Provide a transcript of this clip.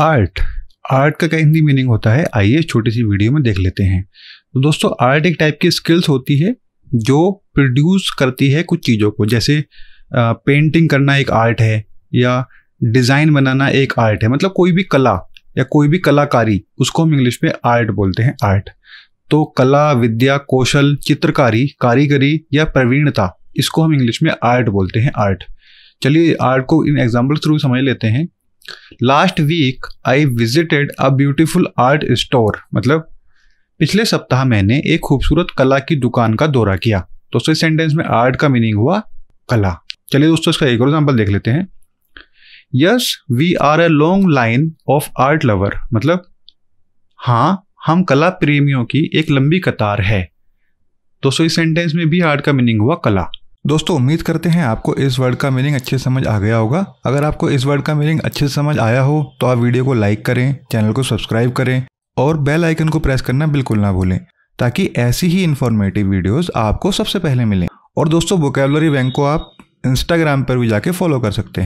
art art का क्या Hindi meaning होता है आइए छोटी सी वीडियो में देख लेते हैं तो दोस्तों आर्ट एक टाइप की स्किल्स होती है जो प्रोड्यूस करती है कुछ चीज़ों को जैसे पेंटिंग करना एक आर्ट है या डिज़ाइन बनाना एक आर्ट है मतलब कोई भी कला या कोई भी कलाकारी उसको हम इंग्लिश में आर्ट बोलते हैं आर्ट तो कला विद्या कौशल चित्रकारी कारीगरी या प्रवीणता इसको हम इंग्लिश में आर्ट बोलते हैं आर्ट चलिए आर्ट को इन एग्जाम्पल थ्रू समझ लेते हैं last week I visited a beautiful art store मतलब पिछले सप्ताह मैंने एक खूबसूरत कला की दुकान का दौरा किया दोस्तों इस सेंटेंस में आर्ट का मीनिंग हुआ कला चलिए दोस्तों इसका एक और एग्जाम्पल देख लेते हैं yes we are a long line of art lover मतलब हाँ हम कला प्रेमियों की एक लंबी कतार है दोस्तों इस सेंटेंस में भी आर्ट का मीनिंग हुआ कला दोस्तों उम्मीद करते हैं आपको इस वर्ड का मीनिंग अच्छे समझ आ गया होगा अगर आपको इस वर्ड का मीनिंग अच्छे समझ आया हो तो आप वीडियो को लाइक करें चैनल को सब्सक्राइब करें और बेल आइकन को प्रेस करना बिल्कुल ना भूलें ताकि ऐसी ही इन्फॉर्मेटिव वीडियोस आपको सबसे पहले मिलें और दोस्तों वोकेबलरी बैंक को आप इंस्टाग्राम पर भी जाके फॉलो कर सकते हैं